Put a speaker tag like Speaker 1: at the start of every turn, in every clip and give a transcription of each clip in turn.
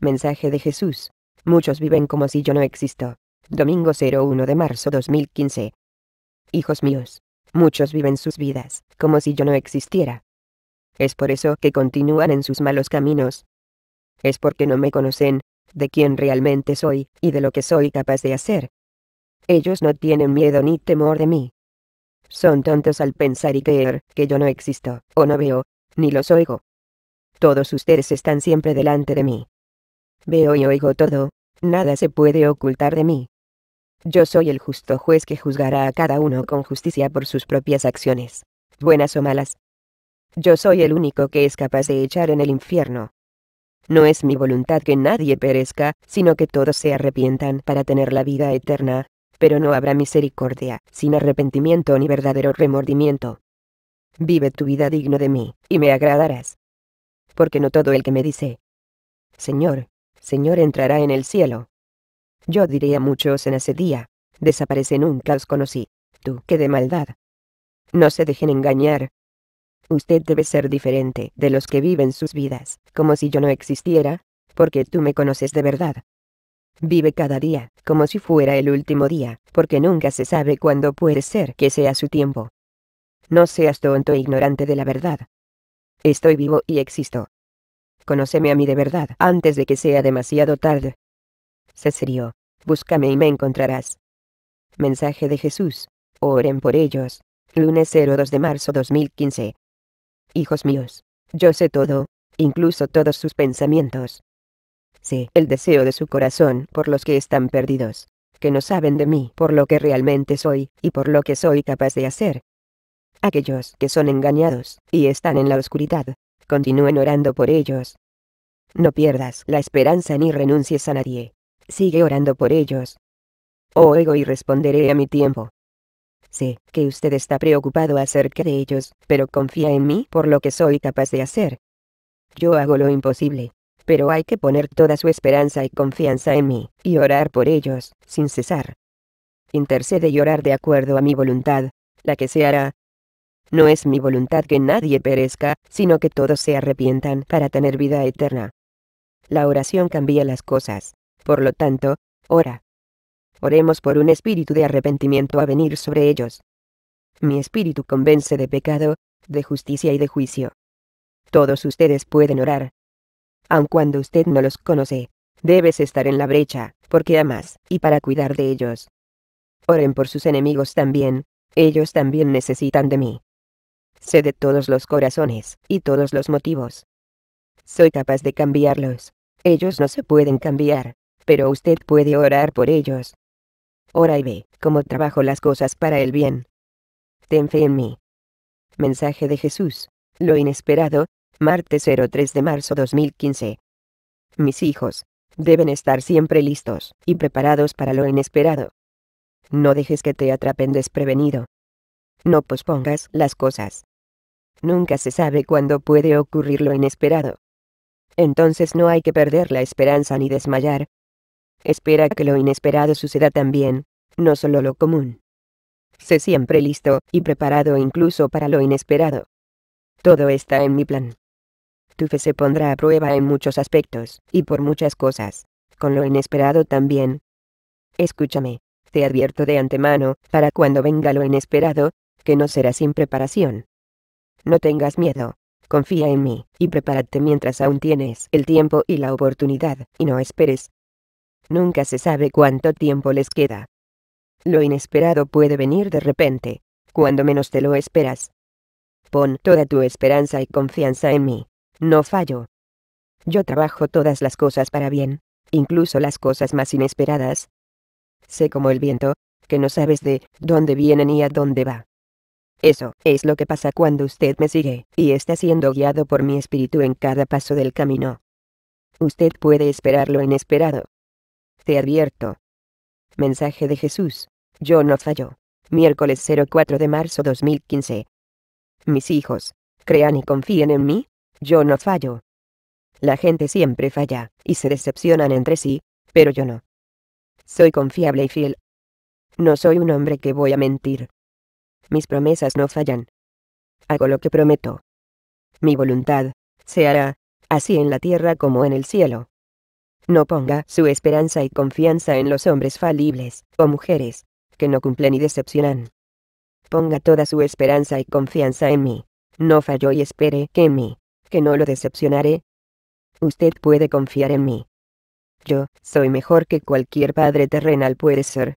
Speaker 1: Mensaje de Jesús. Muchos viven como si yo no existo. Domingo 01 de marzo 2015. Hijos míos. Muchos viven sus vidas, como si yo no existiera. Es por eso que continúan en sus malos caminos. Es porque no me conocen, de quién realmente soy, y de lo que soy capaz de hacer. Ellos no tienen miedo ni temor de mí. Son tontos al pensar y creer que yo no existo, o no veo, ni los oigo. Todos ustedes están siempre delante de mí, Veo y oigo todo, nada se puede ocultar de mí. Yo soy el justo juez que juzgará a cada uno con justicia por sus propias acciones, buenas o malas. Yo soy el único que es capaz de echar en el infierno. No es mi voluntad que nadie perezca, sino que todos se arrepientan para tener la vida eterna, pero no habrá misericordia, sin arrepentimiento ni verdadero remordimiento. Vive tu vida digno de mí, y me agradarás. Porque no todo el que me dice, Señor, Señor entrará en el cielo. Yo diré a muchos en ese día, desaparece nunca os conocí, tú que de maldad. No se dejen engañar. Usted debe ser diferente de los que viven sus vidas, como si yo no existiera, porque tú me conoces de verdad. Vive cada día, como si fuera el último día, porque nunca se sabe cuándo puede ser que sea su tiempo. No seas tonto e ignorante de la verdad. Estoy vivo y existo, Conóceme a mí de verdad, antes de que sea demasiado tarde. Cesario, Búscame y me encontrarás. Mensaje de Jesús. Oren por ellos. Lunes 02 de marzo 2015. Hijos míos. Yo sé todo, incluso todos sus pensamientos. Sé el deseo de su corazón por los que están perdidos, que no saben de mí por lo que realmente soy, y por lo que soy capaz de hacer. Aquellos que son engañados, y están en la oscuridad, continúen orando por ellos. No pierdas la esperanza ni renuncies a nadie. Sigue orando por ellos. Oigo y responderé a mi tiempo. Sé que usted está preocupado acerca de ellos, pero confía en mí por lo que soy capaz de hacer. Yo hago lo imposible, pero hay que poner toda su esperanza y confianza en mí, y orar por ellos, sin cesar. Intercede y orar de acuerdo a mi voluntad, la que se hará, no es mi voluntad que nadie perezca, sino que todos se arrepientan para tener vida eterna. La oración cambia las cosas. Por lo tanto, ora. Oremos por un espíritu de arrepentimiento a venir sobre ellos. Mi espíritu convence de pecado, de justicia y de juicio. Todos ustedes pueden orar. Aun cuando usted no los conoce, debes estar en la brecha, porque amas, y para cuidar de ellos. Oren por sus enemigos también, ellos también necesitan de mí. Sé de todos los corazones, y todos los motivos. Soy capaz de cambiarlos. Ellos no se pueden cambiar, pero usted puede orar por ellos. Ora y ve cómo trabajo las cosas para el bien. Ten fe en mí. Mensaje de Jesús. Lo inesperado, martes 03 de marzo 2015. Mis hijos, deben estar siempre listos y preparados para lo inesperado. No dejes que te atrapen desprevenido. No pospongas las cosas. Nunca se sabe cuándo puede ocurrir lo inesperado. Entonces no hay que perder la esperanza ni desmayar. Espera que lo inesperado suceda también, no solo lo común. Sé siempre listo y preparado incluso para lo inesperado. Todo está en mi plan. Tu fe se pondrá a prueba en muchos aspectos, y por muchas cosas, con lo inesperado también. Escúchame, te advierto de antemano, para cuando venga lo inesperado, que no será sin preparación. No tengas miedo. Confía en mí, y prepárate mientras aún tienes el tiempo y la oportunidad, y no esperes. Nunca se sabe cuánto tiempo les queda. Lo inesperado puede venir de repente, cuando menos te lo esperas. Pon toda tu esperanza y confianza en mí. No fallo. Yo trabajo todas las cosas para bien, incluso las cosas más inesperadas. Sé como el viento, que no sabes de dónde viene ni a dónde va. Eso es lo que pasa cuando usted me sigue, y está siendo guiado por mi espíritu en cada paso del camino. Usted puede esperar lo inesperado. Te advierto. Mensaje de Jesús. Yo no fallo. Miércoles 04 de marzo 2015. Mis hijos, crean y confíen en mí, yo no fallo. La gente siempre falla, y se decepcionan entre sí, pero yo no. Soy confiable y fiel. No soy un hombre que voy a mentir mis promesas no fallan. Hago lo que prometo. Mi voluntad, se hará, así en la tierra como en el cielo. No ponga su esperanza y confianza en los hombres falibles, o mujeres, que no cumplen y decepcionan. Ponga toda su esperanza y confianza en mí. No fallo y espere que en mí, que no lo decepcionaré. Usted puede confiar en mí. Yo soy mejor que cualquier padre terrenal puede ser.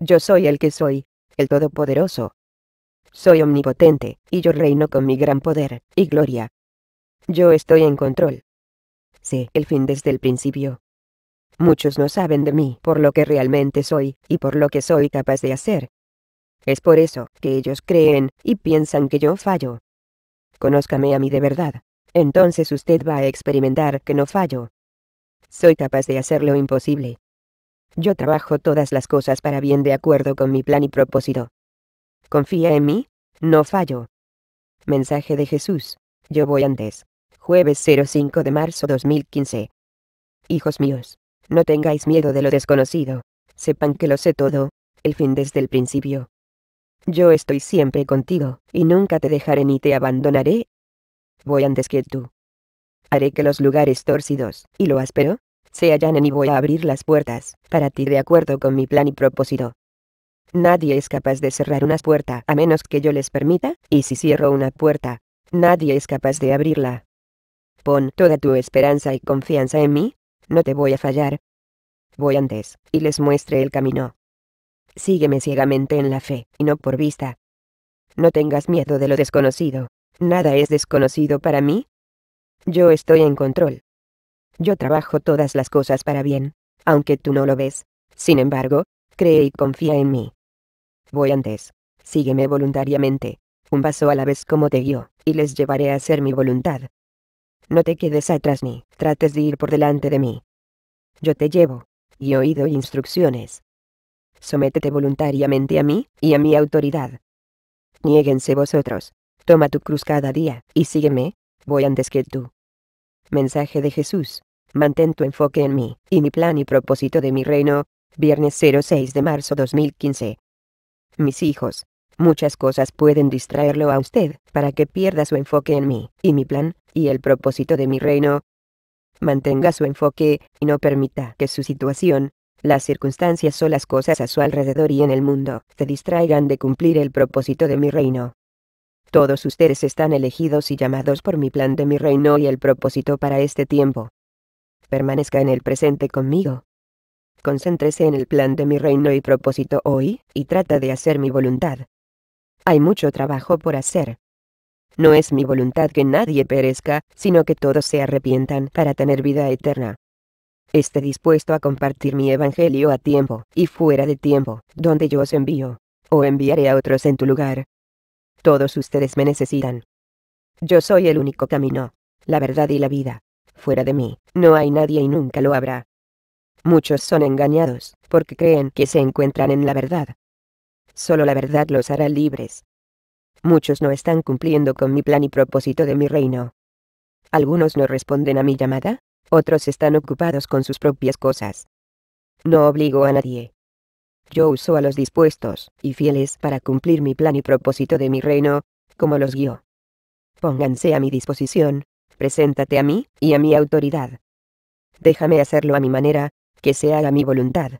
Speaker 1: Yo soy el que soy, el Todopoderoso, soy omnipotente, y yo reino con mi gran poder, y gloria. Yo estoy en control. Sé el fin desde el principio. Muchos no saben de mí por lo que realmente soy, y por lo que soy capaz de hacer. Es por eso que ellos creen, y piensan que yo fallo. Conózcame a mí de verdad. Entonces usted va a experimentar que no fallo. Soy capaz de hacer lo imposible. Yo trabajo todas las cosas para bien de acuerdo con mi plan y propósito. Confía en mí, no fallo. Mensaje de Jesús. Yo voy antes. Jueves 05 de marzo 2015. Hijos míos, no tengáis miedo de lo desconocido. Sepan que lo sé todo, el fin desde el principio. Yo estoy siempre contigo, y nunca te dejaré ni te abandonaré. Voy antes que tú. Haré que los lugares torcidos y lo áspero se allanen y voy a abrir las puertas para ti de acuerdo con mi plan y propósito. Nadie es capaz de cerrar una puerta a menos que yo les permita, y si cierro una puerta, nadie es capaz de abrirla. Pon toda tu esperanza y confianza en mí, no te voy a fallar. Voy antes, y les muestre el camino. Sígueme ciegamente en la fe, y no por vista. No tengas miedo de lo desconocido. Nada es desconocido para mí. Yo estoy en control. Yo trabajo todas las cosas para bien, aunque tú no lo ves. Sin embargo, cree y confía en mí. Voy antes. Sígueme voluntariamente. Un paso a la vez como te guío, y les llevaré a hacer mi voluntad. No te quedes atrás ni trates de ir por delante de mí. Yo te llevo. Y oído instrucciones. Sométete voluntariamente a mí, y a mi autoridad. Niéguense vosotros. Toma tu cruz cada día, y sígueme, voy antes que tú. Mensaje de Jesús. Mantén tu enfoque en mí, y mi plan y propósito de mi reino. Viernes 06 de marzo 2015 mis hijos. Muchas cosas pueden distraerlo a usted, para que pierda su enfoque en mí, y mi plan, y el propósito de mi reino. Mantenga su enfoque, y no permita que su situación, las circunstancias o las cosas a su alrededor y en el mundo, se distraigan de cumplir el propósito de mi reino. Todos ustedes están elegidos y llamados por mi plan de mi reino y el propósito para este tiempo. Permanezca en el presente conmigo, Concéntrese en el plan de mi reino y propósito hoy, y trata de hacer mi voluntad. Hay mucho trabajo por hacer. No es mi voluntad que nadie perezca, sino que todos se arrepientan para tener vida eterna. Esté dispuesto a compartir mi evangelio a tiempo, y fuera de tiempo, donde yo os envío, o enviaré a otros en tu lugar. Todos ustedes me necesitan. Yo soy el único camino, la verdad y la vida. Fuera de mí, no hay nadie y nunca lo habrá. Muchos son engañados, porque creen que se encuentran en la verdad. Solo la verdad los hará libres. Muchos no están cumpliendo con mi plan y propósito de mi reino. Algunos no responden a mi llamada, otros están ocupados con sus propias cosas. No obligo a nadie. Yo uso a los dispuestos y fieles para cumplir mi plan y propósito de mi reino, como los guió. Pónganse a mi disposición, preséntate a mí y a mi autoridad. Déjame hacerlo a mi manera, que se haga mi voluntad.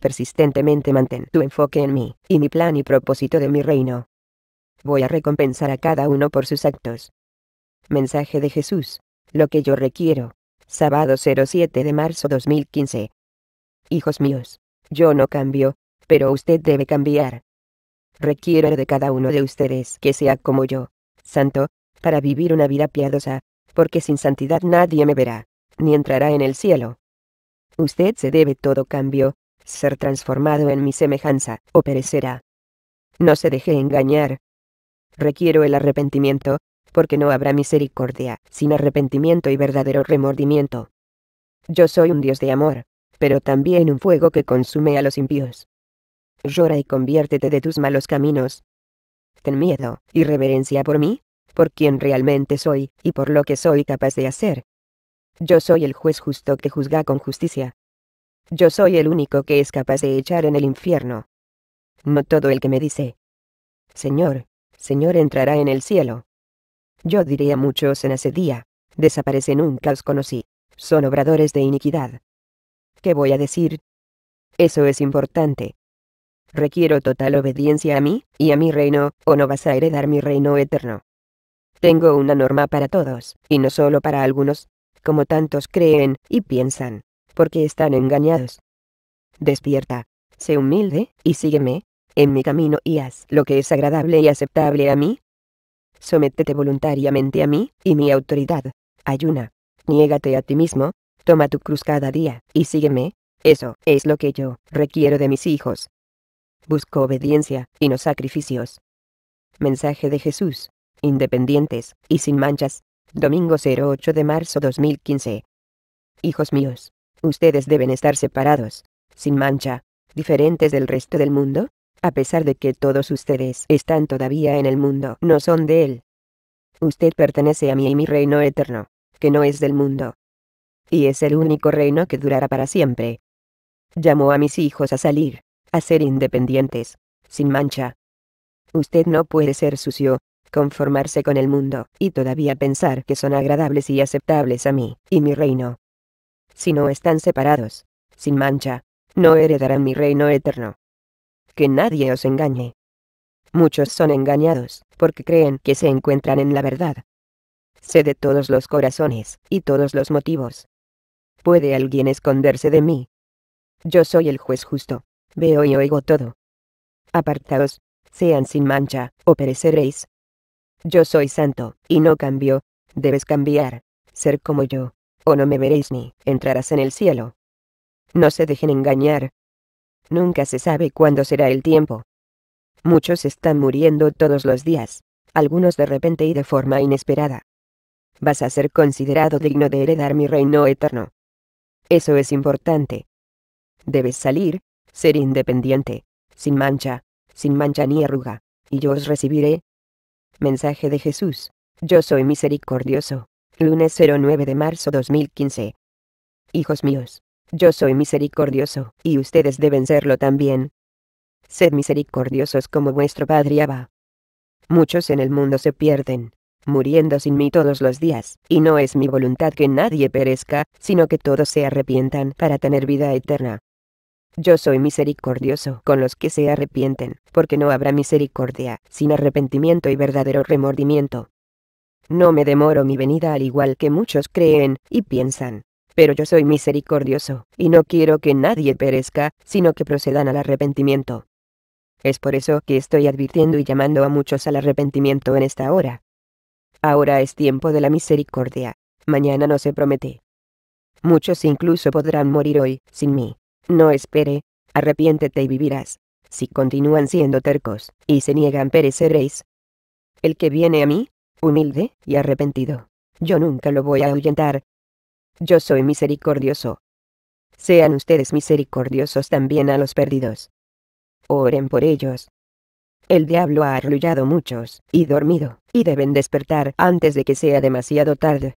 Speaker 1: Persistentemente mantén tu enfoque en mí, y mi plan y propósito de mi reino. Voy a recompensar a cada uno por sus actos. Mensaje de Jesús. Lo que yo requiero. Sábado 07 de marzo 2015. Hijos míos. Yo no cambio, pero usted debe cambiar. Requiero de cada uno de ustedes que sea como yo, santo, para vivir una vida piadosa, porque sin santidad nadie me verá, ni entrará en el cielo usted se debe todo cambio, ser transformado en mi semejanza, o perecerá. No se deje engañar. Requiero el arrepentimiento, porque no habrá misericordia sin arrepentimiento y verdadero remordimiento. Yo soy un Dios de amor, pero también un fuego que consume a los impíos. Llora y conviértete de tus malos caminos. Ten miedo y reverencia por mí, por quien realmente soy, y por lo que soy capaz de hacer, yo soy el juez justo que juzga con justicia. Yo soy el único que es capaz de echar en el infierno. No todo el que me dice, Señor, Señor entrará en el cielo. Yo diré a muchos en ese día, Desaparecen nunca os conocí, son obradores de iniquidad. ¿Qué voy a decir? Eso es importante. Requiero total obediencia a mí, y a mi reino, o no vas a heredar mi reino eterno. Tengo una norma para todos, y no solo para algunos, como tantos creen y piensan, porque están engañados. Despierta, sé humilde, y sígueme, en mi camino y haz lo que es agradable y aceptable a mí. Sométete voluntariamente a mí, y mi autoridad. Ayuna, niégate a ti mismo, toma tu cruz cada día, y sígueme, eso es lo que yo requiero de mis hijos. Busco obediencia, y no sacrificios. Mensaje de Jesús. Independientes, y sin manchas, Domingo 08 de marzo 2015. Hijos míos, ustedes deben estar separados, sin mancha, diferentes del resto del mundo, a pesar de que todos ustedes están todavía en el mundo, no son de él. Usted pertenece a mí y mi reino eterno, que no es del mundo. Y es el único reino que durará para siempre. Llamó a mis hijos a salir, a ser independientes, sin mancha. Usted no puede ser sucio, conformarse con el mundo, y todavía pensar que son agradables y aceptables a mí, y mi reino. Si no están separados, sin mancha, no heredarán mi reino eterno. Que nadie os engañe. Muchos son engañados, porque creen que se encuentran en la verdad. Sé de todos los corazones, y todos los motivos. ¿Puede alguien esconderse de mí? Yo soy el juez justo, veo y oigo todo. Apartaos, sean sin mancha, o pereceréis. Yo soy santo, y no cambio, debes cambiar, ser como yo, o no me veréis ni entrarás en el cielo. No se dejen engañar. Nunca se sabe cuándo será el tiempo. Muchos están muriendo todos los días, algunos de repente y de forma inesperada. Vas a ser considerado digno de heredar mi reino eterno. Eso es importante. Debes salir, ser independiente, sin mancha, sin mancha ni arruga, y yo os recibiré, Mensaje de Jesús. Yo soy misericordioso. Lunes 09 de marzo 2015. Hijos míos, yo soy misericordioso, y ustedes deben serlo también. Sed misericordiosos como vuestro Padre Abba. Muchos en el mundo se pierden, muriendo sin mí todos los días, y no es mi voluntad que nadie perezca, sino que todos se arrepientan para tener vida eterna. Yo soy misericordioso con los que se arrepienten, porque no habrá misericordia sin arrepentimiento y verdadero remordimiento. No me demoro mi venida al igual que muchos creen y piensan. Pero yo soy misericordioso, y no quiero que nadie perezca, sino que procedan al arrepentimiento. Es por eso que estoy advirtiendo y llamando a muchos al arrepentimiento en esta hora. Ahora es tiempo de la misericordia. Mañana no se promete. Muchos incluso podrán morir hoy, sin mí. No espere, arrepiéntete y vivirás. Si continúan siendo tercos, y se niegan pereceréis. El que viene a mí, humilde y arrepentido, yo nunca lo voy a ahuyentar. Yo soy misericordioso. Sean ustedes misericordiosos también a los perdidos. Oren por ellos. El diablo ha arrullado muchos, y dormido, y deben despertar antes de que sea demasiado tarde.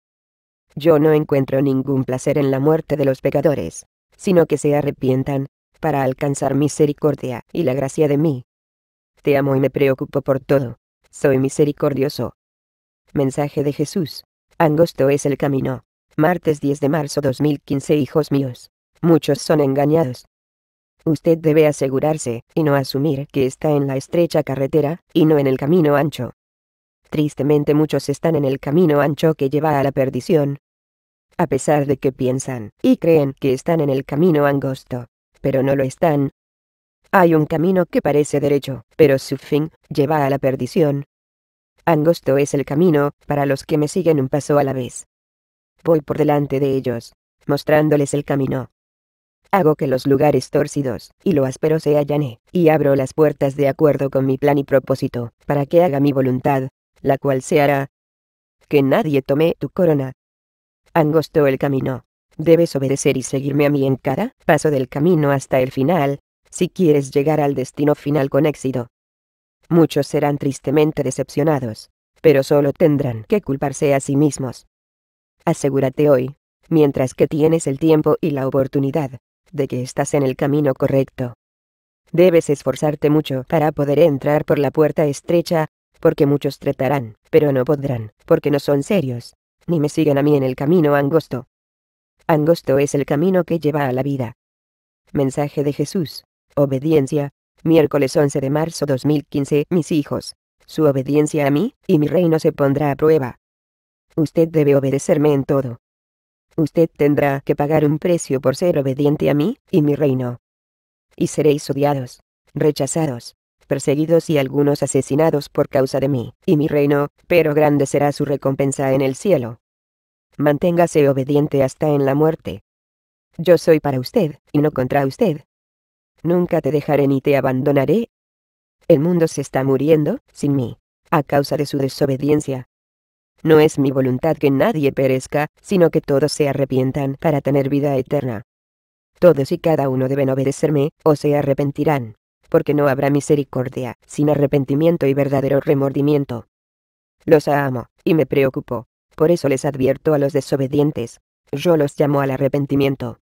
Speaker 1: Yo no encuentro ningún placer en la muerte de los pecadores, sino que se arrepientan, para alcanzar misericordia y la gracia de mí. Te amo y me preocupo por todo. Soy misericordioso. Mensaje de Jesús. Angosto es el camino. Martes 10 de marzo 2015 Hijos míos. Muchos son engañados. Usted debe asegurarse, y no asumir que está en la estrecha carretera, y no en el camino ancho. Tristemente muchos están en el camino ancho que lleva a la perdición, a pesar de que piensan y creen que están en el camino angosto, pero no lo están. Hay un camino que parece derecho, pero su fin lleva a la perdición. Angosto es el camino para los que me siguen un paso a la vez. Voy por delante de ellos, mostrándoles el camino. Hago que los lugares torcidos y lo áspero se allane, y abro las puertas de acuerdo con mi plan y propósito, para que haga mi voluntad, la cual se hará. Que nadie tome tu corona, angosto el camino. Debes obedecer y seguirme a mí en cada paso del camino hasta el final, si quieres llegar al destino final con éxito. Muchos serán tristemente decepcionados, pero solo tendrán que culparse a sí mismos. Asegúrate hoy, mientras que tienes el tiempo y la oportunidad, de que estás en el camino correcto. Debes esforzarte mucho para poder entrar por la puerta estrecha, porque muchos tratarán, pero no podrán, porque no son serios ni me siguen a mí en el camino angosto. Angosto es el camino que lleva a la vida. Mensaje de Jesús. Obediencia. Miércoles 11 de marzo 2015. Mis hijos. Su obediencia a mí, y mi reino se pondrá a prueba. Usted debe obedecerme en todo. Usted tendrá que pagar un precio por ser obediente a mí, y mi reino. Y seréis odiados, rechazados, perseguidos y algunos asesinados por causa de mí, y mi reino, pero grande será su recompensa en el cielo. Manténgase obediente hasta en la muerte. Yo soy para usted, y no contra usted. Nunca te dejaré ni te abandonaré. El mundo se está muriendo, sin mí, a causa de su desobediencia. No es mi voluntad que nadie perezca, sino que todos se arrepientan para tener vida eterna. Todos y cada uno deben obedecerme, o se arrepentirán porque no habrá misericordia sin arrepentimiento y verdadero remordimiento. Los amo, y me preocupo, por eso les advierto a los desobedientes, yo los llamo al arrepentimiento.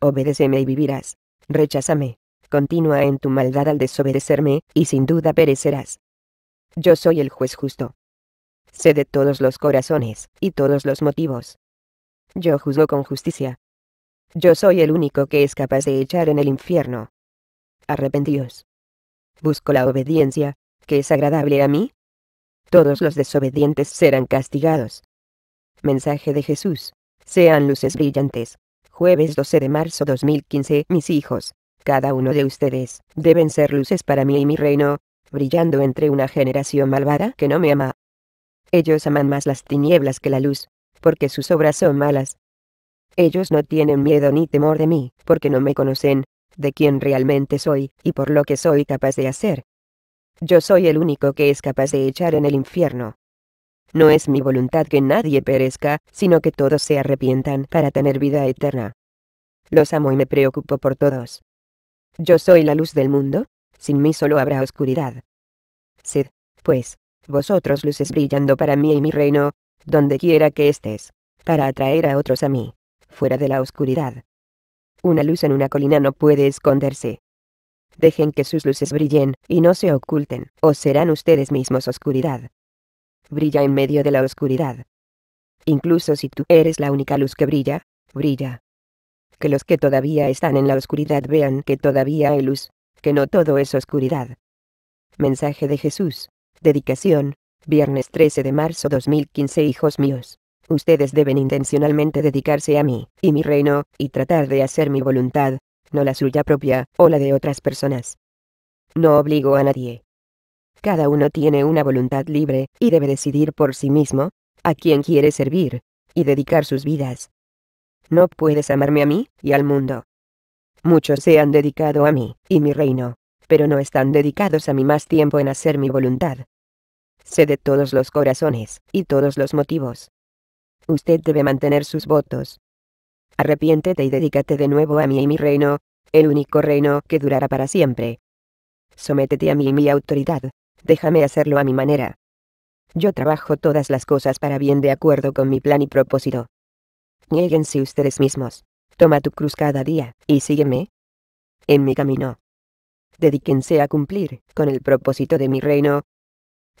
Speaker 1: Obedeceme y vivirás, recházame, continúa en tu maldad al desobedecerme, y sin duda perecerás. Yo soy el juez justo. Sé de todos los corazones, y todos los motivos. Yo juzgo con justicia. Yo soy el único que es capaz de echar en el infierno, arrepentíos. Busco la obediencia, que es agradable a mí. Todos los desobedientes serán castigados. Mensaje de Jesús. Sean luces brillantes. Jueves 12 de marzo 2015. Mis hijos, cada uno de ustedes, deben ser luces para mí y mi reino, brillando entre una generación malvada que no me ama. Ellos aman más las tinieblas que la luz, porque sus obras son malas. Ellos no tienen miedo ni temor de mí, porque no me conocen, de quién realmente soy, y por lo que soy capaz de hacer. Yo soy el único que es capaz de echar en el infierno. No es mi voluntad que nadie perezca, sino que todos se arrepientan para tener vida eterna. Los amo y me preocupo por todos. Yo soy la luz del mundo, sin mí solo habrá oscuridad. Sed, pues, vosotros luces brillando para mí y mi reino, donde quiera que estés, para atraer a otros a mí, fuera de la oscuridad. Una luz en una colina no puede esconderse. Dejen que sus luces brillen, y no se oculten, o serán ustedes mismos oscuridad. Brilla en medio de la oscuridad. Incluso si tú eres la única luz que brilla, brilla. Que los que todavía están en la oscuridad vean que todavía hay luz, que no todo es oscuridad. Mensaje de Jesús. Dedicación. Viernes 13 de marzo 2015 Hijos míos. Ustedes deben intencionalmente dedicarse a mí, y mi reino, y tratar de hacer mi voluntad, no la suya propia, o la de otras personas. No obligo a nadie. Cada uno tiene una voluntad libre, y debe decidir por sí mismo, a quién quiere servir, y dedicar sus vidas. No puedes amarme a mí, y al mundo. Muchos se han dedicado a mí, y mi reino, pero no están dedicados a mí más tiempo en hacer mi voluntad. Sé de todos los corazones, y todos los motivos usted debe mantener sus votos. Arrepiéntete y dedícate de nuevo a mí y mi reino, el único reino que durará para siempre. Sométete a mí y mi autoridad, déjame hacerlo a mi manera. Yo trabajo todas las cosas para bien de acuerdo con mi plan y propósito. Niéguense ustedes mismos, toma tu cruz cada día, y sígueme. En mi camino. Dedíquense a cumplir, con el propósito de mi reino.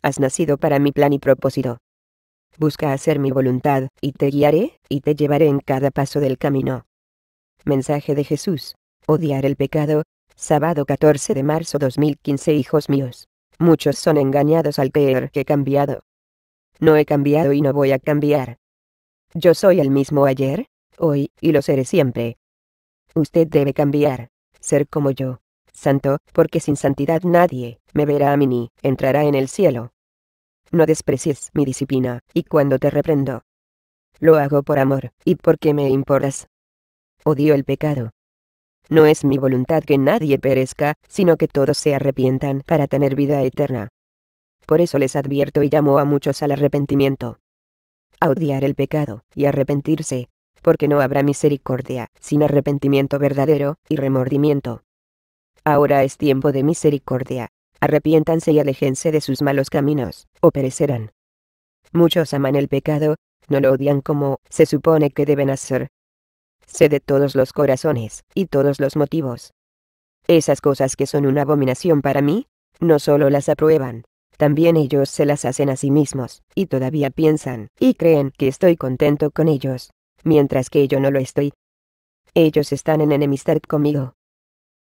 Speaker 1: Has nacido para mi plan y propósito. Busca hacer mi voluntad, y te guiaré, y te llevaré en cada paso del camino. Mensaje de Jesús. Odiar el pecado. Sábado 14 de marzo 2015 Hijos míos. Muchos son engañados al creer que he cambiado. No he cambiado y no voy a cambiar. Yo soy el mismo ayer, hoy, y lo seré siempre. Usted debe cambiar, ser como yo. Santo, porque sin santidad nadie me verá a mí ni entrará en el cielo no desprecies mi disciplina, y cuando te reprendo. Lo hago por amor, y porque me importas. Odio el pecado. No es mi voluntad que nadie perezca, sino que todos se arrepientan para tener vida eterna. Por eso les advierto y llamo a muchos al arrepentimiento. A odiar el pecado, y arrepentirse, porque no habrá misericordia, sin arrepentimiento verdadero, y remordimiento. Ahora es tiempo de misericordia, Arrepiéntanse y aléjense de sus malos caminos, o perecerán. Muchos aman el pecado, no lo odian como se supone que deben hacer. Sé de todos los corazones, y todos los motivos. Esas cosas que son una abominación para mí, no solo las aprueban, también ellos se las hacen a sí mismos, y todavía piensan, y creen que estoy contento con ellos, mientras que yo no lo estoy. Ellos están en enemistad conmigo.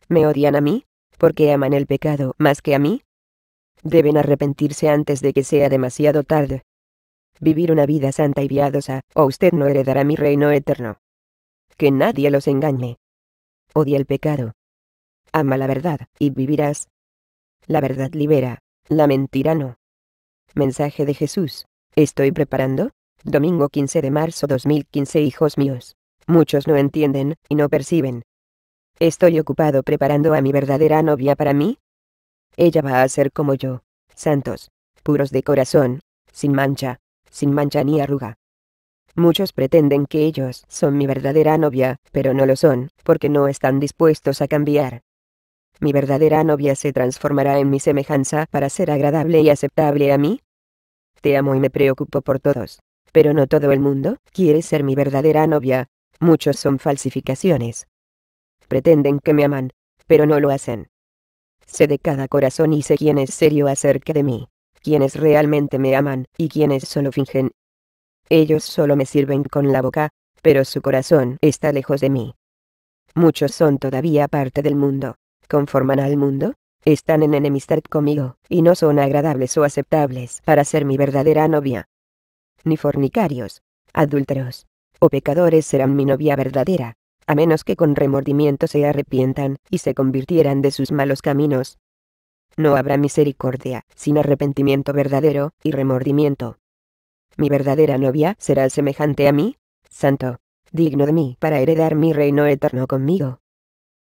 Speaker 1: ¿Me odian a mí? qué aman el pecado más que a mí? Deben arrepentirse antes de que sea demasiado tarde. Vivir una vida santa y viadosa, o usted no heredará mi reino eterno. Que nadie los engañe. Odia el pecado. Ama la verdad, y vivirás. La verdad libera, la mentira no. Mensaje de Jesús. Estoy preparando. Domingo 15 de marzo 2015 Hijos míos. Muchos no entienden, y no perciben, Estoy ocupado preparando a mi verdadera novia para mí. Ella va a ser como yo, santos, puros de corazón, sin mancha, sin mancha ni arruga. Muchos pretenden que ellos son mi verdadera novia, pero no lo son, porque no están dispuestos a cambiar. Mi verdadera novia se transformará en mi semejanza para ser agradable y aceptable a mí. Te amo y me preocupo por todos, pero no todo el mundo quiere ser mi verdadera novia. Muchos son falsificaciones, pretenden que me aman, pero no lo hacen. Sé de cada corazón y sé quién es serio acerca de mí, quiénes realmente me aman y quiénes solo fingen. Ellos solo me sirven con la boca, pero su corazón está lejos de mí. Muchos son todavía parte del mundo, conforman al mundo, están en enemistad conmigo, y no son agradables o aceptables para ser mi verdadera novia. Ni fornicarios, adúlteros, o pecadores serán mi novia verdadera a menos que con remordimiento se arrepientan y se convirtieran de sus malos caminos. No habrá misericordia sin arrepentimiento verdadero y remordimiento. Mi verdadera novia será semejante a mí, santo, digno de mí para heredar mi reino eterno conmigo.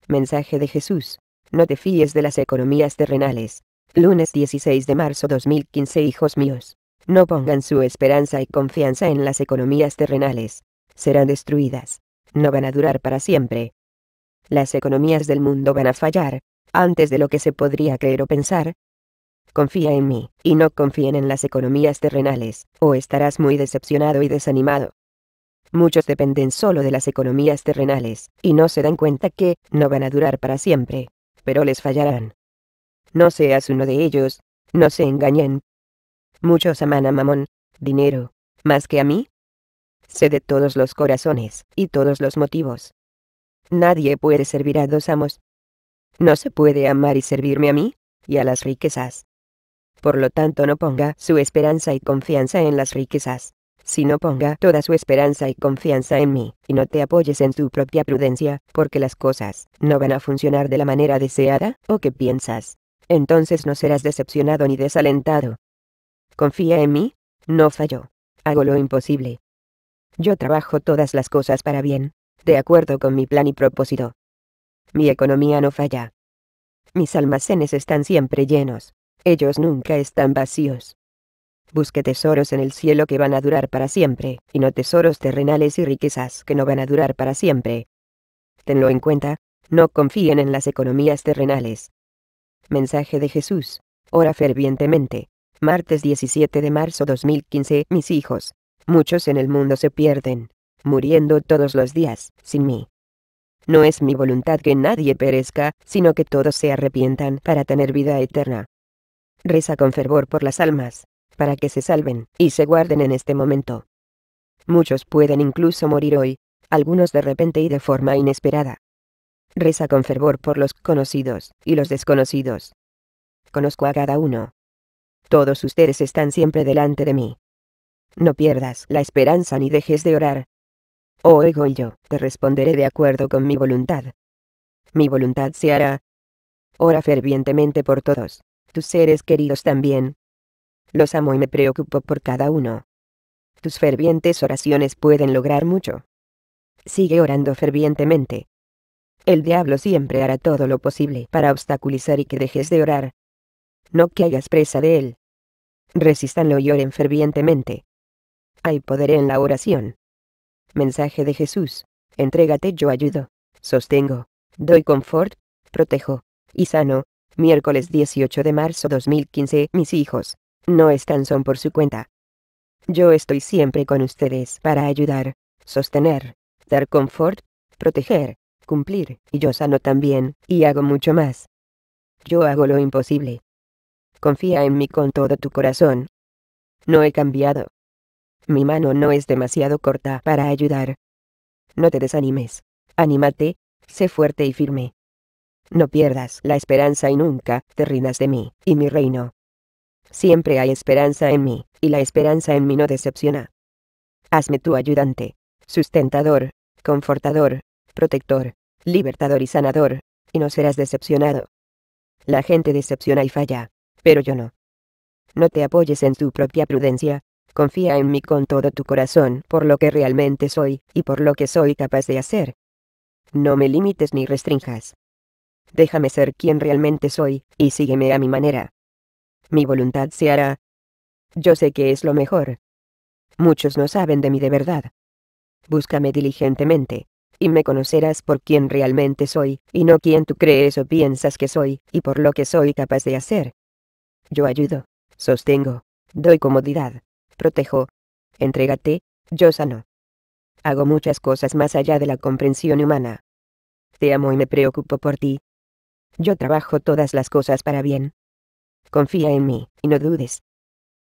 Speaker 1: Mensaje de Jesús. No te fíes de las economías terrenales. Lunes 16 de marzo 2015 Hijos míos. No pongan su esperanza y confianza en las economías terrenales. Serán destruidas no van a durar para siempre. Las economías del mundo van a fallar, antes de lo que se podría creer o pensar. Confía en mí, y no confíen en las economías terrenales, o estarás muy decepcionado y desanimado. Muchos dependen solo de las economías terrenales, y no se dan cuenta que, no van a durar para siempre, pero les fallarán. No seas uno de ellos, no se engañen. Muchos aman a Mamón, dinero, más que a mí, sé de todos los corazones, y todos los motivos. Nadie puede servir a dos amos. No se puede amar y servirme a mí, y a las riquezas. Por lo tanto no ponga su esperanza y confianza en las riquezas, sino ponga toda su esperanza y confianza en mí, y no te apoyes en tu propia prudencia, porque las cosas no van a funcionar de la manera deseada, o que piensas. Entonces no serás decepcionado ni desalentado. Confía en mí, no fallo. Hago lo imposible, yo trabajo todas las cosas para bien, de acuerdo con mi plan y propósito. Mi economía no falla. Mis almacenes están siempre llenos, ellos nunca están vacíos. Busque tesoros en el cielo que van a durar para siempre, y no tesoros terrenales y riquezas que no van a durar para siempre. Tenlo en cuenta, no confíen en las economías terrenales. Mensaje de Jesús. Ora fervientemente. Martes 17 de marzo 2015. Mis hijos. Muchos en el mundo se pierden, muriendo todos los días, sin mí. No es mi voluntad que nadie perezca, sino que todos se arrepientan para tener vida eterna. Reza con fervor por las almas, para que se salven y se guarden en este momento. Muchos pueden incluso morir hoy, algunos de repente y de forma inesperada. Reza con fervor por los conocidos y los desconocidos. Conozco a cada uno. Todos ustedes están siempre delante de mí, no pierdas la esperanza ni dejes de orar. Oh ego y yo, te responderé de acuerdo con mi voluntad. Mi voluntad se hará. Ora fervientemente por todos, tus seres queridos también. Los amo y me preocupo por cada uno. Tus fervientes oraciones pueden lograr mucho. Sigue orando fervientemente. El diablo siempre hará todo lo posible para obstaculizar y que dejes de orar. No que hayas presa de él. Resístanlo y oren fervientemente. Hay poder en la oración. Mensaje de Jesús. Entrégate, yo ayudo. Sostengo. Doy confort. Protejo. Y sano. Miércoles 18 de marzo 2015. Mis hijos. No están son por su cuenta. Yo estoy siempre con ustedes para ayudar, sostener, dar confort, proteger, cumplir, y yo sano también, y hago mucho más. Yo hago lo imposible. Confía en mí con todo tu corazón. No he cambiado. Mi mano no es demasiado corta para ayudar. No te desanimes. Anímate, sé fuerte y firme. No pierdas la esperanza y nunca te rindas de mí y mi reino. Siempre hay esperanza en mí, y la esperanza en mí no decepciona. Hazme tu ayudante, sustentador, confortador, protector, libertador y sanador, y no serás decepcionado. La gente decepciona y falla, pero yo no. No te apoyes en tu propia prudencia, confía en mí con todo tu corazón por lo que realmente soy, y por lo que soy capaz de hacer. No me limites ni restrinjas. Déjame ser quien realmente soy, y sígueme a mi manera. Mi voluntad se hará. Yo sé que es lo mejor. Muchos no saben de mí de verdad. Búscame diligentemente, y me conocerás por quien realmente soy, y no quien tú crees o piensas que soy, y por lo que soy capaz de hacer. Yo ayudo, sostengo, doy comodidad, protejo. Entrégate, yo sano. Hago muchas cosas más allá de la comprensión humana. Te amo y me preocupo por ti. Yo trabajo todas las cosas para bien. Confía en mí, y no dudes.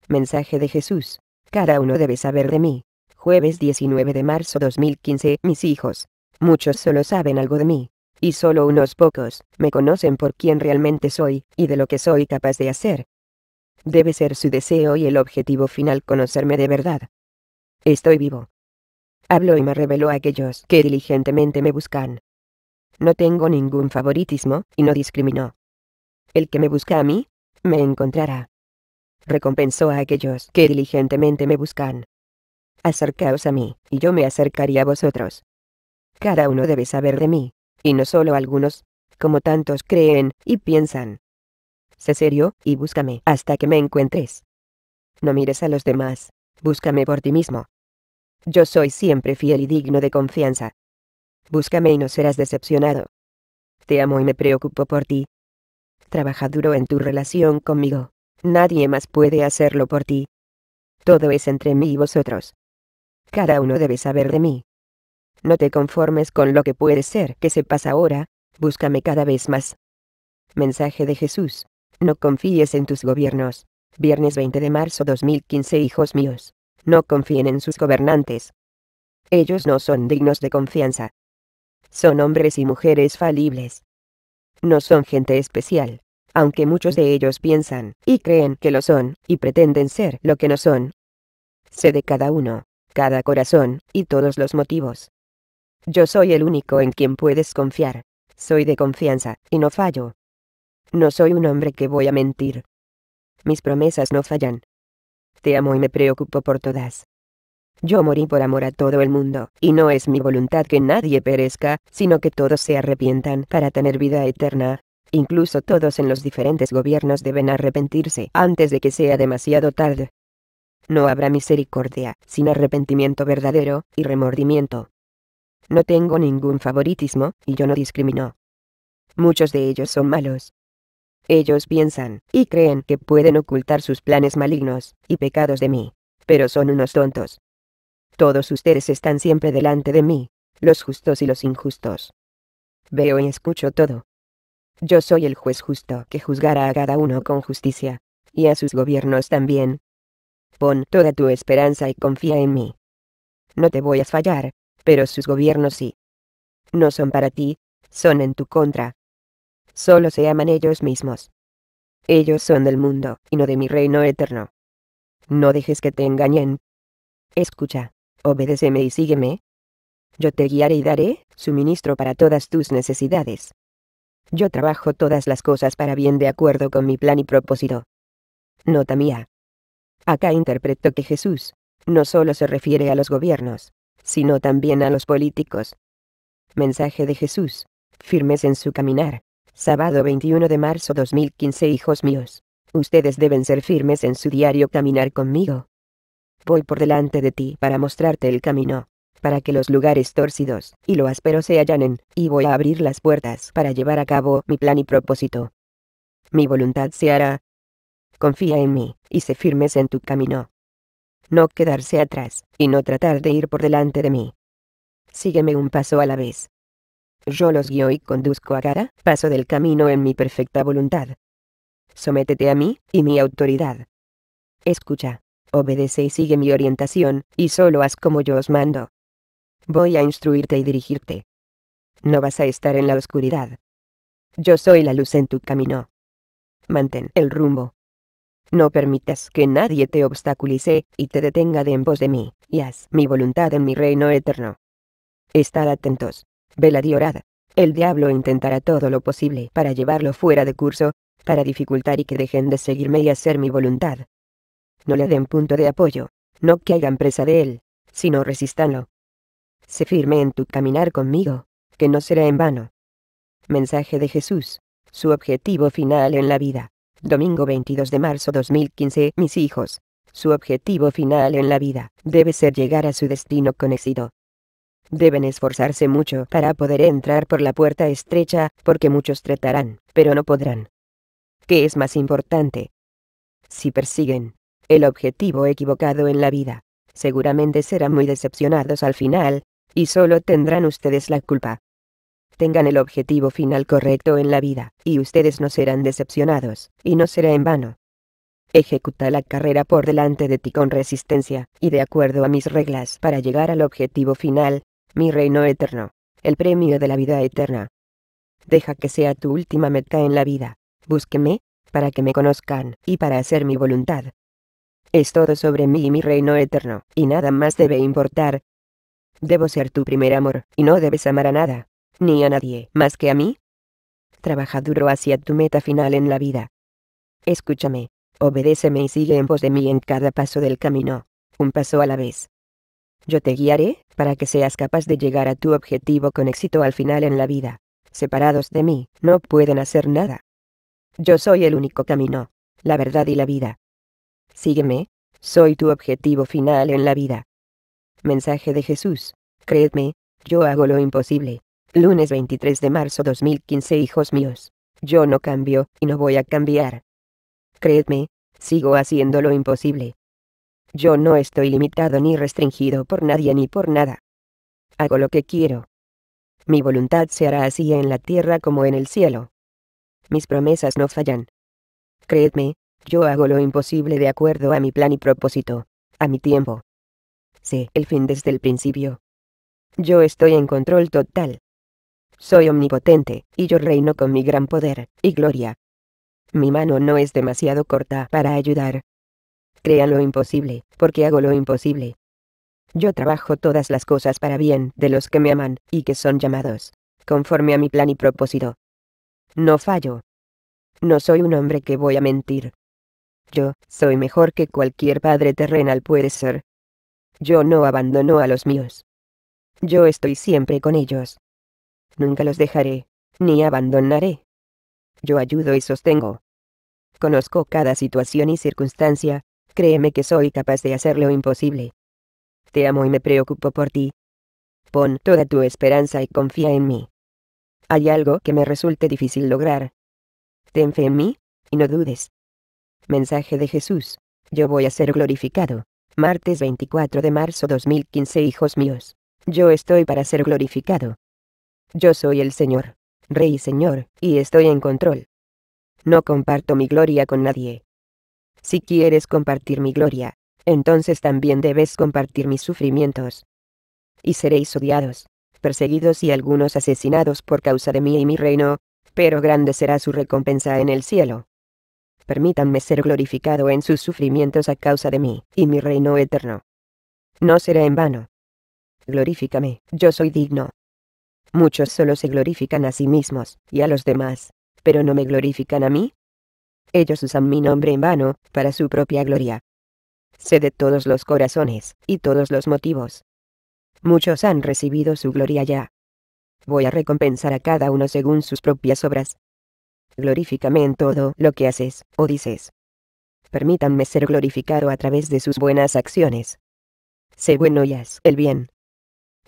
Speaker 1: Mensaje de Jesús. Cada uno debe saber de mí. Jueves 19 de marzo 2015. Mis hijos. Muchos solo saben algo de mí. Y solo unos pocos, me conocen por quién realmente soy, y de lo que soy capaz de hacer. Debe ser su deseo y el objetivo final conocerme de verdad. Estoy vivo. Habló y me reveló a aquellos que diligentemente me buscan. No tengo ningún favoritismo, y no discriminó. El que me busca a mí, me encontrará. Recompensó a aquellos que diligentemente me buscan. Acercaos a mí, y yo me acercaré a vosotros. Cada uno debe saber de mí, y no solo algunos, como tantos creen y piensan sé serio, y búscame hasta que me encuentres. No mires a los demás, búscame por ti mismo. Yo soy siempre fiel y digno de confianza. Búscame y no serás decepcionado. Te amo y me preocupo por ti. Trabaja duro en tu relación conmigo. Nadie más puede hacerlo por ti. Todo es entre mí y vosotros. Cada uno debe saber de mí. No te conformes con lo que puede ser que se pasa ahora, búscame cada vez más. Mensaje de Jesús. No confíes en tus gobiernos. Viernes 20 de marzo 2015 Hijos míos, no confíen en sus gobernantes. Ellos no son dignos de confianza. Son hombres y mujeres falibles. No son gente especial, aunque muchos de ellos piensan y creen que lo son y pretenden ser lo que no son. Sé de cada uno, cada corazón y todos los motivos. Yo soy el único en quien puedes confiar. Soy de confianza y no fallo. No soy un hombre que voy a mentir. Mis promesas no fallan. Te amo y me preocupo por todas. Yo morí por amor a todo el mundo, y no es mi voluntad que nadie perezca, sino que todos se arrepientan para tener vida eterna. Incluso todos en los diferentes gobiernos deben arrepentirse antes de que sea demasiado tarde. No habrá misericordia sin arrepentimiento verdadero y remordimiento. No tengo ningún favoritismo, y yo no discrimino. Muchos de ellos son malos, ellos piensan y creen que pueden ocultar sus planes malignos y pecados de mí, pero son unos tontos. Todos ustedes están siempre delante de mí, los justos y los injustos. Veo y escucho todo. Yo soy el juez justo que juzgará a cada uno con justicia, y a sus gobiernos también. Pon toda tu esperanza y confía en mí. No te voy a fallar, pero sus gobiernos sí. No son para ti, son en tu contra, solo se aman ellos mismos. Ellos son del mundo, y no de mi reino eterno. No dejes que te engañen. Escucha, obedéceme y sígueme. Yo te guiaré y daré suministro para todas tus necesidades. Yo trabajo todas las cosas para bien de acuerdo con mi plan y propósito. Nota mía. Acá interpreto que Jesús, no solo se refiere a los gobiernos, sino también a los políticos. Mensaje de Jesús, firmes en su caminar, Sábado 21 de marzo 2015 Hijos míos. Ustedes deben ser firmes en su diario caminar conmigo. Voy por delante de ti para mostrarte el camino, para que los lugares torcidos y lo áspero se allanen, y voy a abrir las puertas para llevar a cabo mi plan y propósito. Mi voluntad se hará. Confía en mí, y sé firmes en tu camino. No quedarse atrás, y no tratar de ir por delante de mí. Sígueme un paso a la vez yo los guío y conduzco a cada paso del camino en mi perfecta voluntad. Sométete a mí, y mi autoridad. Escucha, obedece y sigue mi orientación, y solo haz como yo os mando. Voy a instruirte y dirigirte. No vas a estar en la oscuridad. Yo soy la luz en tu camino. Mantén el rumbo. No permitas que nadie te obstaculice, y te detenga de en voz de mí, y haz mi voluntad en mi reino eterno. Estad atentos vela diorada, El diablo intentará todo lo posible para llevarlo fuera de curso, para dificultar y que dejen de seguirme y hacer mi voluntad. No le den punto de apoyo, no que hagan presa de él, sino resistanlo. Sé firme en tu caminar conmigo, que no será en vano. Mensaje de Jesús. Su objetivo final en la vida. Domingo 22 de marzo 2015. Mis hijos. Su objetivo final en la vida debe ser llegar a su destino conocido. Deben esforzarse mucho para poder entrar por la puerta estrecha, porque muchos tratarán, pero no podrán. ¿Qué es más importante? Si persiguen el objetivo equivocado en la vida, seguramente serán muy decepcionados al final, y solo tendrán ustedes la culpa. Tengan el objetivo final correcto en la vida, y ustedes no serán decepcionados, y no será en vano. Ejecuta la carrera por delante de ti con resistencia, y de acuerdo a mis reglas para llegar al objetivo final, mi reino eterno, el premio de la vida eterna. Deja que sea tu última meta en la vida, búsqueme, para que me conozcan, y para hacer mi voluntad. Es todo sobre mí y mi reino eterno, y nada más debe importar. Debo ser tu primer amor, y no debes amar a nada, ni a nadie, más que a mí. Trabaja duro hacia tu meta final en la vida. Escúchame, obedéceme y sigue en voz de mí en cada paso del camino, un paso a la vez. Yo te guiaré, para que seas capaz de llegar a tu objetivo con éxito al final en la vida. Separados de mí, no pueden hacer nada. Yo soy el único camino, la verdad y la vida. Sígueme, soy tu objetivo final en la vida. Mensaje de Jesús. Creedme, yo hago lo imposible. Lunes 23 de marzo 2015 Hijos míos. Yo no cambio, y no voy a cambiar. Creedme, sigo haciendo lo imposible. Yo no estoy limitado ni restringido por nadie ni por nada. Hago lo que quiero. Mi voluntad se hará así en la tierra como en el cielo. Mis promesas no fallan. Creedme, yo hago lo imposible de acuerdo a mi plan y propósito, a mi tiempo. Sé el fin desde el principio. Yo estoy en control total. Soy omnipotente, y yo reino con mi gran poder y gloria. Mi mano no es demasiado corta para ayudar, crean lo imposible, porque hago lo imposible. Yo trabajo todas las cosas para bien de los que me aman, y que son llamados, conforme a mi plan y propósito. No fallo. No soy un hombre que voy a mentir. Yo, soy mejor que cualquier padre terrenal puede ser. Yo no abandono a los míos. Yo estoy siempre con ellos. Nunca los dejaré, ni abandonaré. Yo ayudo y sostengo. Conozco cada situación y circunstancia, Créeme que soy capaz de hacer lo imposible. Te amo y me preocupo por ti. Pon toda tu esperanza y confía en mí. Hay algo que me resulte difícil lograr. Ten fe en mí, y no dudes. Mensaje de Jesús. Yo voy a ser glorificado. Martes 24 de marzo 2015 Hijos míos. Yo estoy para ser glorificado. Yo soy el Señor, Rey y Señor, y estoy en control. No comparto mi gloria con nadie. Si quieres compartir mi gloria, entonces también debes compartir mis sufrimientos. Y seréis odiados, perseguidos y algunos asesinados por causa de mí y mi reino, pero grande será su recompensa en el cielo. Permítanme ser glorificado en sus sufrimientos a causa de mí y mi reino eterno. No será en vano. Glorifícame, yo soy digno. Muchos solo se glorifican a sí mismos y a los demás, pero no me glorifican a mí, ellos usan mi nombre en vano, para su propia gloria. Sé de todos los corazones, y todos los motivos. Muchos han recibido su gloria ya. Voy a recompensar a cada uno según sus propias obras. Glorifícame en todo lo que haces, o dices. Permítanme ser glorificado a través de sus buenas acciones. Sé bueno y haz el bien.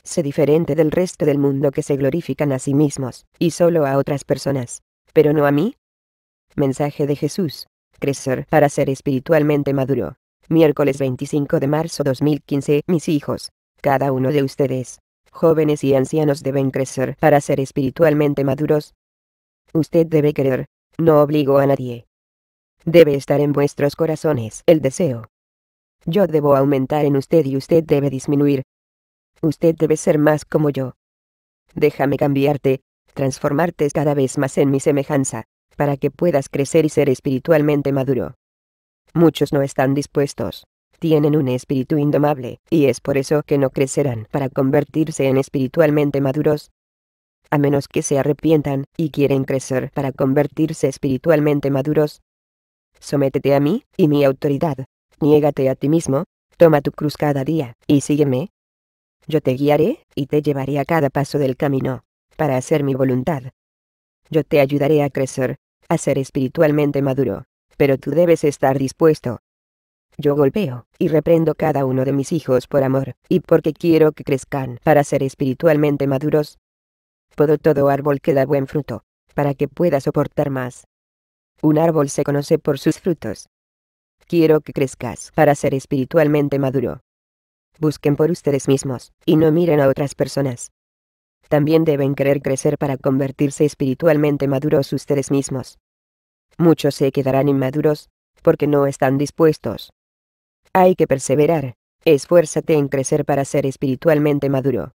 Speaker 1: Sé diferente del resto del mundo que se glorifican a sí mismos, y solo a otras personas, pero no a mí, Mensaje de Jesús. Crecer para ser espiritualmente maduro. Miércoles 25 de marzo 2015. Mis hijos. Cada uno de ustedes, jóvenes y ancianos deben crecer para ser espiritualmente maduros. Usted debe creer, No obligo a nadie. Debe estar en vuestros corazones el deseo. Yo debo aumentar en usted y usted debe disminuir. Usted debe ser más como yo. Déjame cambiarte, transformarte cada vez más en mi semejanza para que puedas crecer y ser espiritualmente maduro. Muchos no están dispuestos. Tienen un espíritu indomable, y es por eso que no crecerán para convertirse en espiritualmente maduros. A menos que se arrepientan, y quieren crecer para convertirse espiritualmente maduros. Sométete a mí, y mi autoridad. Niégate a ti mismo, toma tu cruz cada día, y sígueme. Yo te guiaré, y te llevaré a cada paso del camino, para hacer mi voluntad. Yo te ayudaré a crecer, a ser espiritualmente maduro. Pero tú debes estar dispuesto. Yo golpeo y reprendo cada uno de mis hijos por amor, y porque quiero que crezcan para ser espiritualmente maduros. Podo todo árbol que da buen fruto, para que pueda soportar más. Un árbol se conoce por sus frutos. Quiero que crezcas para ser espiritualmente maduro. Busquen por ustedes mismos, y no miren a otras personas también deben querer crecer para convertirse espiritualmente maduros ustedes mismos. Muchos se quedarán inmaduros, porque no están dispuestos. Hay que perseverar, esfuérzate en crecer para ser espiritualmente maduro.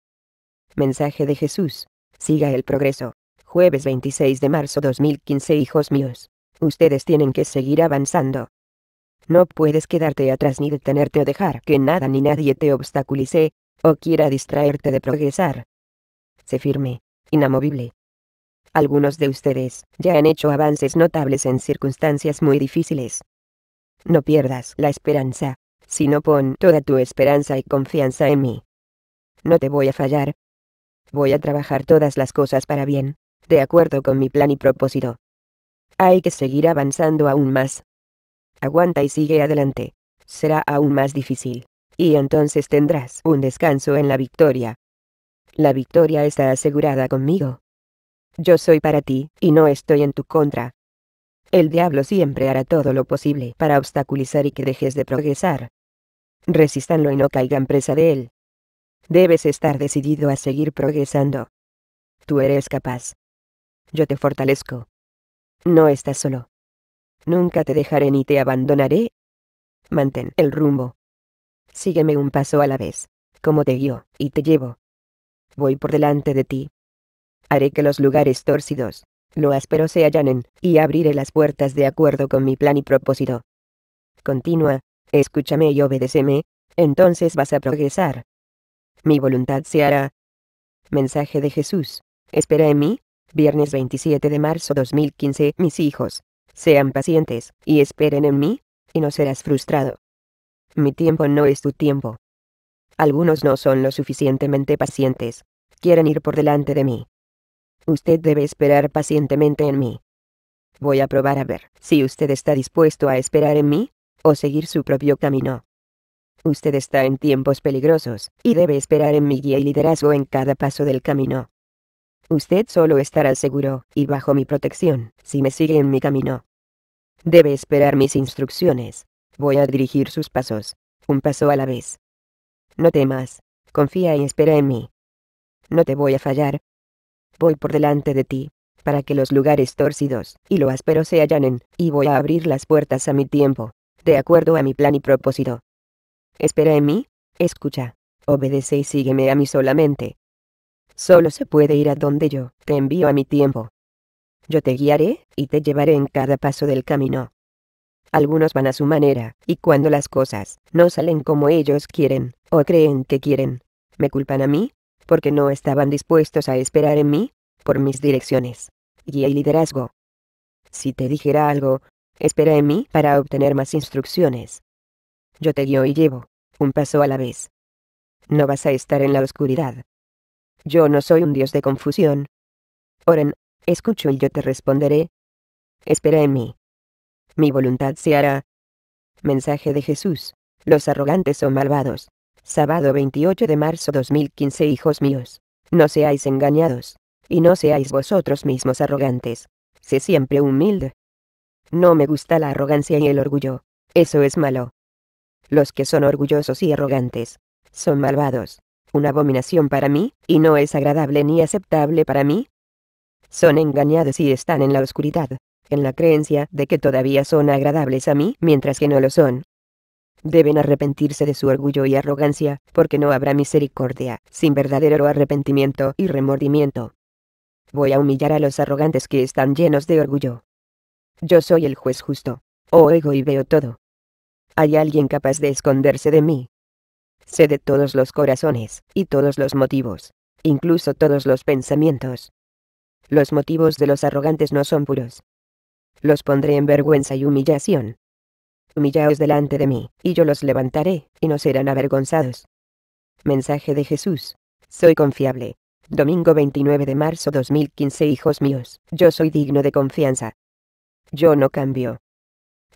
Speaker 1: Mensaje de Jesús, siga el progreso. Jueves 26 de marzo 2015 Hijos míos, ustedes tienen que seguir avanzando. No puedes quedarte atrás ni detenerte o dejar que nada ni nadie te obstaculice, o quiera distraerte de progresar se firme, inamovible. Algunos de ustedes ya han hecho avances notables en circunstancias muy difíciles. No pierdas la esperanza, sino pon toda tu esperanza y confianza en mí. No te voy a fallar. Voy a trabajar todas las cosas para bien, de acuerdo con mi plan y propósito. Hay que seguir avanzando aún más. Aguanta y sigue adelante. Será aún más difícil, y entonces tendrás un descanso en la victoria. La victoria está asegurada conmigo. Yo soy para ti, y no estoy en tu contra. El diablo siempre hará todo lo posible para obstaculizar y que dejes de progresar. Resistanlo y no caigan presa de él. Debes estar decidido a seguir progresando. Tú eres capaz. Yo te fortalezco. No estás solo. Nunca te dejaré ni te abandonaré. Mantén el rumbo. Sígueme un paso a la vez, como te guío, y te llevo voy por delante de ti. Haré que los lugares tórcidos, lo áspero se allanen, y abriré las puertas de acuerdo con mi plan y propósito. Continúa, escúchame y obedéceme, entonces vas a progresar. Mi voluntad se hará. Mensaje de Jesús. Espera en mí. Viernes 27 de marzo 2015. Mis hijos, sean pacientes, y esperen en mí, y no serás frustrado. Mi tiempo no es tu tiempo. Algunos no son lo suficientemente pacientes. Quieren ir por delante de mí. Usted debe esperar pacientemente en mí. Voy a probar a ver si usted está dispuesto a esperar en mí, o seguir su propio camino. Usted está en tiempos peligrosos, y debe esperar en mi guía y liderazgo en cada paso del camino. Usted solo estará seguro, y bajo mi protección, si me sigue en mi camino. Debe esperar mis instrucciones. Voy a dirigir sus pasos, un paso a la vez. No temas, confía y espera en mí. No te voy a fallar. Voy por delante de ti, para que los lugares torcidos y lo áspero se allanen, y voy a abrir las puertas a mi tiempo, de acuerdo a mi plan y propósito. Espera en mí, escucha, obedece y sígueme a mí solamente. Solo se puede ir a donde yo te envío a mi tiempo. Yo te guiaré, y te llevaré en cada paso del camino, algunos van a su manera, y cuando las cosas no salen como ellos quieren, o creen que quieren, me culpan a mí, porque no estaban dispuestos a esperar en mí, por mis direcciones, guía y liderazgo. Si te dijera algo, espera en mí para obtener más instrucciones. Yo te guío y llevo, un paso a la vez. No vas a estar en la oscuridad. Yo no soy un dios de confusión. Oren, escucho y yo te responderé. Espera en mí mi voluntad se hará. Mensaje de Jesús. Los arrogantes son malvados. Sábado 28 de marzo 2015 Hijos míos, no seáis engañados, y no seáis vosotros mismos arrogantes. Sé siempre humilde. No me gusta la arrogancia y el orgullo, eso es malo. Los que son orgullosos y arrogantes, son malvados, una abominación para mí, y no es agradable ni aceptable para mí. Son engañados y están en la oscuridad, en la creencia de que todavía son agradables a mí mientras que no lo son. Deben arrepentirse de su orgullo y arrogancia, porque no habrá misericordia, sin verdadero arrepentimiento y remordimiento. Voy a humillar a los arrogantes que están llenos de orgullo. Yo soy el juez justo. Oigo y veo todo. Hay alguien capaz de esconderse de mí. Sé de todos los corazones, y todos los motivos, incluso todos los pensamientos. Los motivos de los arrogantes no son puros, los pondré en vergüenza y humillación. Humillaos delante de mí, y yo los levantaré, y no serán avergonzados. Mensaje de Jesús. Soy confiable. Domingo 29 de marzo 2015 Hijos míos, yo soy digno de confianza. Yo no cambio.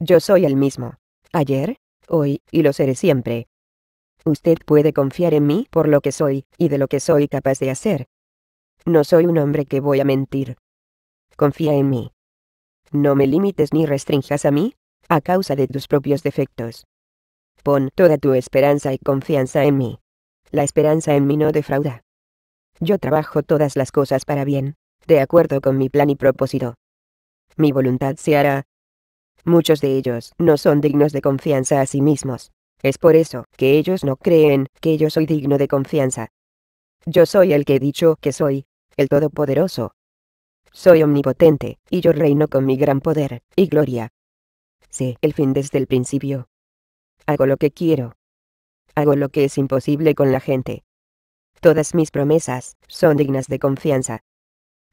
Speaker 1: Yo soy el mismo. Ayer, hoy, y lo seré siempre. Usted puede confiar en mí por lo que soy, y de lo que soy capaz de hacer. No soy un hombre que voy a mentir. Confía en mí. No me limites ni restringas a mí, a causa de tus propios defectos. Pon toda tu esperanza y confianza en mí. La esperanza en mí no defrauda. Yo trabajo todas las cosas para bien, de acuerdo con mi plan y propósito. Mi voluntad se hará. Muchos de ellos no son dignos de confianza a sí mismos. Es por eso que ellos no creen que yo soy digno de confianza. Yo soy el que he dicho que soy, el Todopoderoso, soy omnipotente, y yo reino con mi gran poder, y gloria. Sé el fin desde el principio. Hago lo que quiero. Hago lo que es imposible con la gente. Todas mis promesas son dignas de confianza.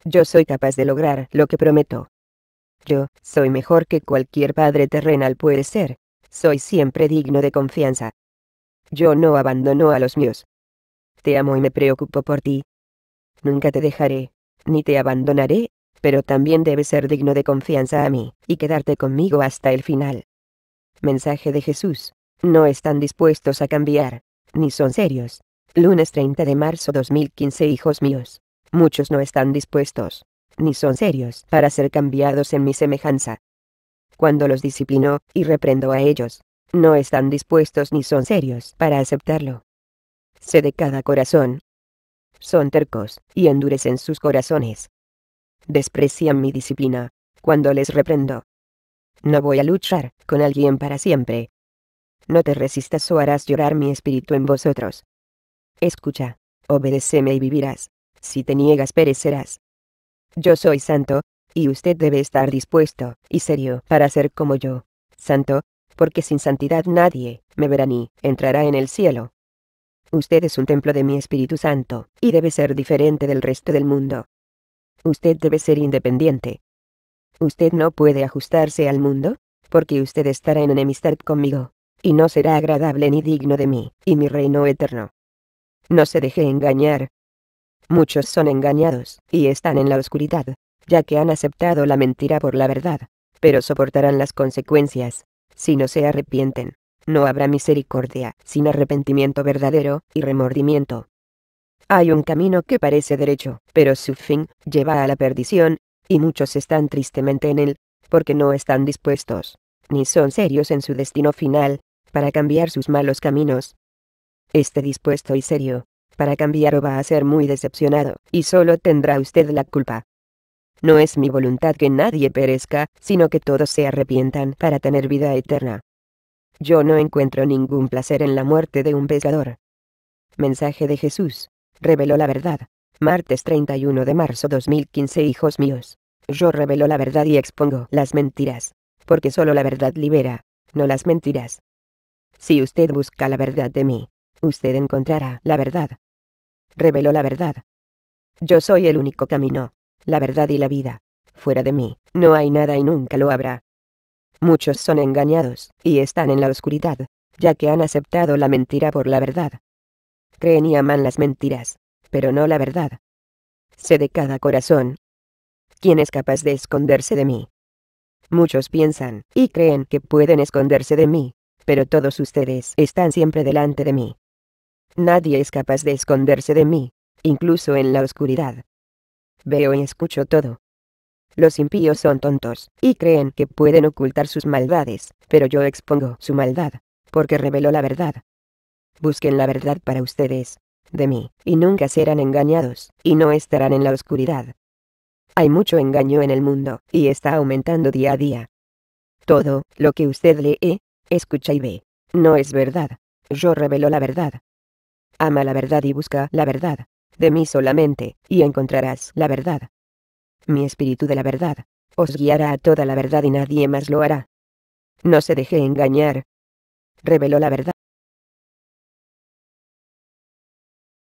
Speaker 1: Yo soy capaz de lograr lo que prometo. Yo soy mejor que cualquier padre terrenal puede ser. Soy siempre digno de confianza. Yo no abandono a los míos. Te amo y me preocupo por ti. Nunca te dejaré ni te abandonaré, pero también debes ser digno de confianza a mí, y quedarte conmigo hasta el final. Mensaje de Jesús. No están dispuestos a cambiar, ni son serios. Lunes 30 de marzo 2015 Hijos míos. Muchos no están dispuestos, ni son serios, para ser cambiados en mi semejanza. Cuando los disciplino, y reprendo a ellos, no están dispuestos ni son serios para aceptarlo. Sé de cada corazón, son tercos, y endurecen sus corazones. Desprecian mi disciplina, cuando les reprendo. No voy a luchar con alguien para siempre. No te resistas o harás llorar mi espíritu en vosotros. Escucha, obedeceme y vivirás, si te niegas perecerás. Yo soy santo, y usted debe estar dispuesto y serio para ser como yo, santo, porque sin santidad nadie me verá ni entrará en el cielo. Usted es un templo de mi Espíritu Santo, y debe ser diferente del resto del mundo. Usted debe ser independiente. Usted no puede ajustarse al mundo, porque usted estará en enemistad conmigo, y no será agradable ni digno de mí, y mi reino eterno. No se deje engañar. Muchos son engañados, y están en la oscuridad, ya que han aceptado la mentira por la verdad, pero soportarán las consecuencias, si no se arrepienten no habrá misericordia, sin arrepentimiento verdadero, y remordimiento. Hay un camino que parece derecho, pero su fin lleva a la perdición, y muchos están tristemente en él, porque no están dispuestos, ni son serios en su destino final, para cambiar sus malos caminos. Esté dispuesto y serio, para cambiar o va a ser muy decepcionado, y solo tendrá usted la culpa. No es mi voluntad que nadie perezca, sino que todos se arrepientan para tener vida eterna. Yo no encuentro ningún placer en la muerte de un pescador. Mensaje de Jesús. Reveló la verdad. Martes 31 de marzo 2015 Hijos míos. Yo revelo la verdad y expongo las mentiras. Porque solo la verdad libera, no las mentiras. Si usted busca la verdad de mí, usted encontrará la verdad. Reveló la verdad. Yo soy el único camino, la verdad y la vida. Fuera de mí, no hay nada y nunca lo habrá. Muchos son engañados, y están en la oscuridad, ya que han aceptado la mentira por la verdad. Creen y aman las mentiras, pero no la verdad. Sé de cada corazón. ¿Quién es capaz de esconderse de mí? Muchos piensan y creen que pueden esconderse de mí, pero todos ustedes están siempre delante de mí. Nadie es capaz de esconderse de mí, incluso en la oscuridad. Veo y escucho todo. Los impíos son tontos, y creen que pueden ocultar sus maldades, pero yo expongo su maldad, porque reveló la verdad. Busquen la verdad para ustedes, de mí, y nunca serán engañados, y no estarán en la oscuridad. Hay mucho engaño en el mundo, y está aumentando día a día. Todo, lo que usted lee, escucha y ve, no es verdad. Yo revelo la verdad. Ama la verdad y busca la verdad. De mí solamente, y encontrarás la verdad mi espíritu de la verdad, os guiará a toda la verdad y nadie más lo hará. No se deje engañar. Reveló la verdad